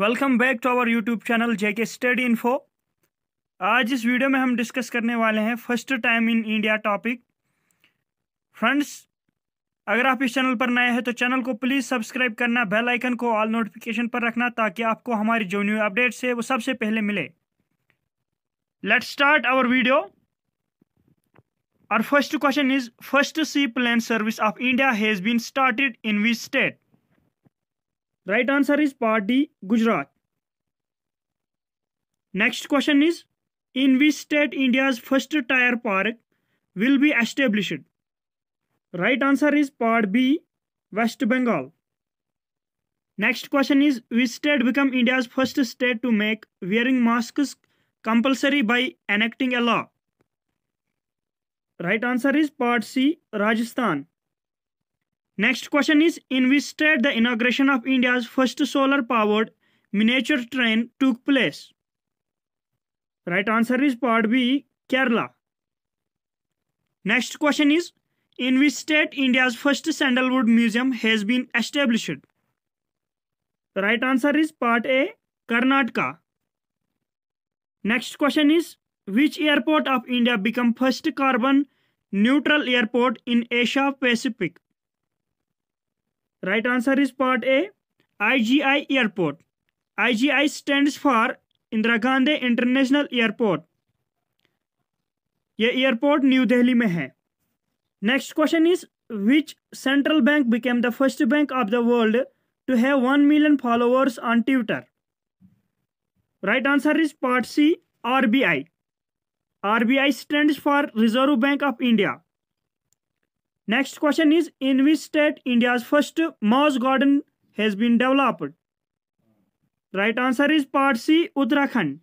Welcome back to our YouTube channel JK study info आज इस video में हम डिस्कस करने वाले हैं first time in India topic friends अगर आप इस चैनल पर नए हैं तो चैनल को प्लीज़ सब्सक्राइब करना बेल आइकन को ऑल नोटिफिकेशन पर रखना ताकि आपको हमारी जो न्यू अपडेट्स है वो सबसे पहले मिले लेट स्टार्ट आवर वीडियो और first question is first seaplane service of India has been started in which state right answer is part D, Gujarat. Next question is, in which state India's first tire park will be established? Right answer is part B, West Bengal. Next question is, which state become India's first state to make wearing masks compulsory by enacting a law? Right answer is part C, Rajasthan. Next question is In which state the inauguration of India's first solar powered miniature train took place? Right answer is part B Kerala. Next question is In which state India's first sandalwood museum has been established? The right answer is part A Karnataka. Next question is which airport of India became first carbon neutral airport in Asia Pacific? Right answer G I airport I G I stand for Indira Gandhi international airport यह airport New Delhi में है next question is which central bank became the first bank of the world to have one million followers on Twitter right answer is part C RBI RBI stands for Reserve Bank of India Next question is in which state India's first Moss garden has been developed? Right answer is part C Uttarakhand.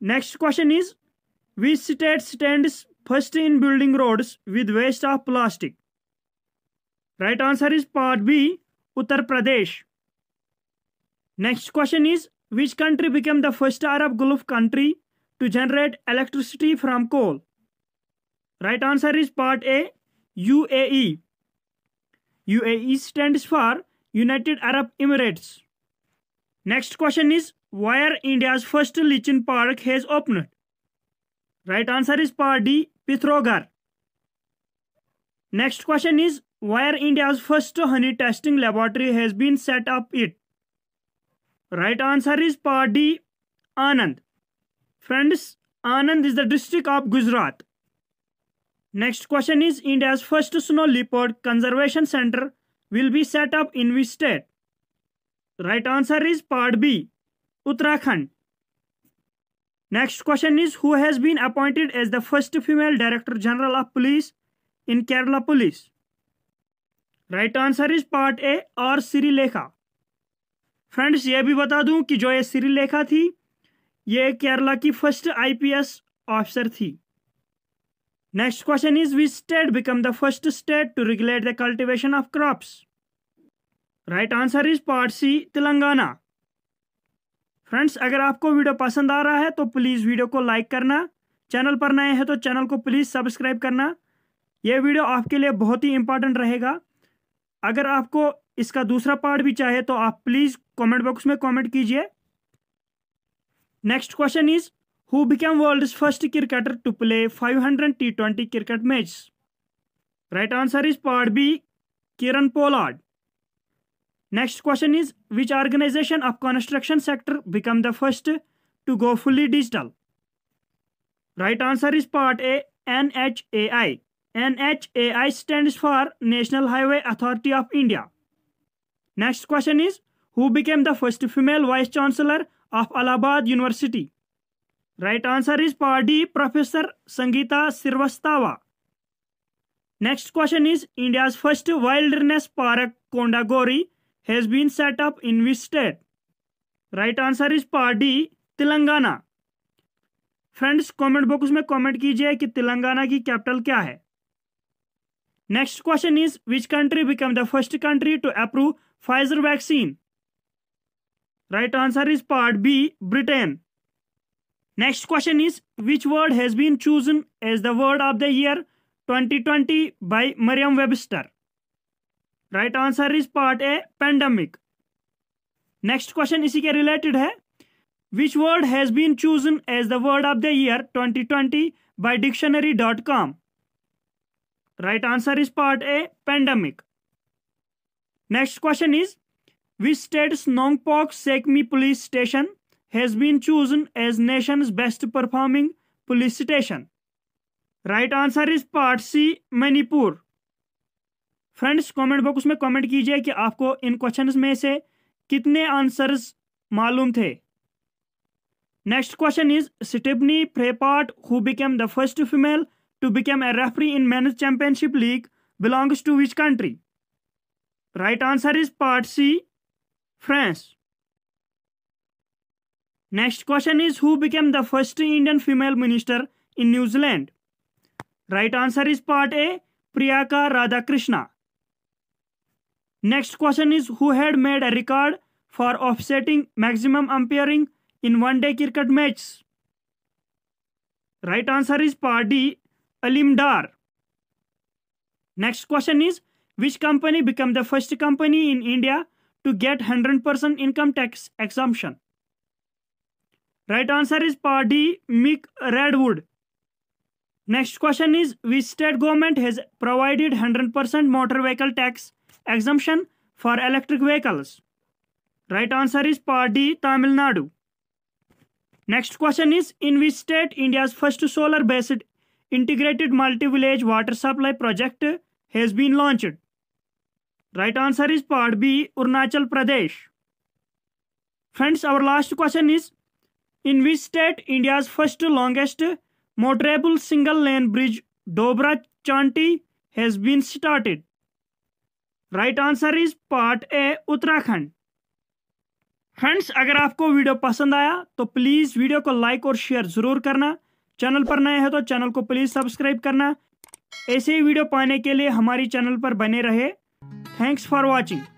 Next question is which state stands first in building roads with waste of plastic? Right answer is part B Uttar Pradesh. Next question is which country became the first Arab Gulf country to generate electricity from coal? Right answer is part A, UAE. UAE stands for United Arab Emirates. Next question is, where India's first lichen park has opened? Right answer is part D, Pithrogar. Next question is, where India's first honey testing laboratory has been set up it? Right answer is part D, Anand. Friends, Anand is the district of Gujarat. Next question is India's first snow leopard conservation center will be set up in which state? Right answer is part B, Uttarakhand. Next question is who has been appointed as the first female director general of police in Kerala police? Right answer is part A और Friends, friends ये भी बता दूं कि जो ये सिरीलेखा थी ये केरला की फर्स्ट आईपीएस ऑफिसर थी Next question is which state become the first state to regulate the cultivation of crops? Right answer is part C Telangana friends अगर आपको वीडियो पसंद आ रहा है तो प्लीज़ वीडियो को लाइक करना चैनल पर नए हैं तो चैनल को प्लीज़ सब्सक्राइब करना यह वीडियो आपके लिए बहुत ही इंपॉर्टेंट रहेगा अगर आपको इसका दूसरा पार्ट भी चाहिए तो आप प्लीज़ कमेंट बॉक्स में कमेंट कीजिए next question is who became world's first cricketer to play 500 T20 cricket matches? Right answer is part B, Kiran Pollard. Next question is, which organization of construction sector became the first to go fully digital? Right answer is part A, NHAI. NHAI stands for National Highway Authority of India. Next question is, who became the first female vice chancellor of Allahabad University? Right answer is part A professor Sangeeta Srivastava next question is India first wildness park Kondagori has been set up in state right answer is part A Telangana friends comment box में comment कीजिए कि तेलंगाना की capital क्या है next question is which country become the first country to approve Pfizer vaccine right answer is part B Britain next question is which word has been chosen as the word of the year 2020 by Merriam Webster right answer is part A pandemic next question इसी के related है which word has been chosen as the word of the year 2020 twenty by dictionary dot com right answer is part A pandemic next question is which state Nongpok Sekmai police station has been chosen as nation's best performing police station. Right answer is part C Manipur friends comment box में comment कीजिए कि आपको इन questions में से कितने answers मालूम थे next question is Stephanie Frappart who became the first female to became a referee in men's championship league belongs to which country right answer is part C France Next question is who became the first Indian female minister in New Zealand? Right answer is part A Priyaka Radhakrishna. Next question is who had made a record for offsetting maximum umpiring in one day cricket matches? Right answer is part D Alim Dar. Next question is which company became the first company in India to get 100% income tax exemption? Right answer is Party Mick Redwood. Next question is which state government has provided 100% motor vehicle tax exemption for electric vehicles? Right answer is Party Tamil Nadu. Next question is in which state India's first solar based integrated multi-village water supply project has been launched? Right answer is part B Arunachal Pradesh. Friends our last question is In which state India's first longest motorable single lane bridge Dobra Chanti has been started? Right answer is part A Uttarakhand friends अगर आपको video पसंद आया तो please video को like और share ज़रूर करना channel पर नए हैं तो चैनल को प्लीज़ सब्सक्राइब करना ऐसे ही वीडियो पाने के लिए हमारी चैनल पर बने रहे थैंक्स फॉर वॉचिंग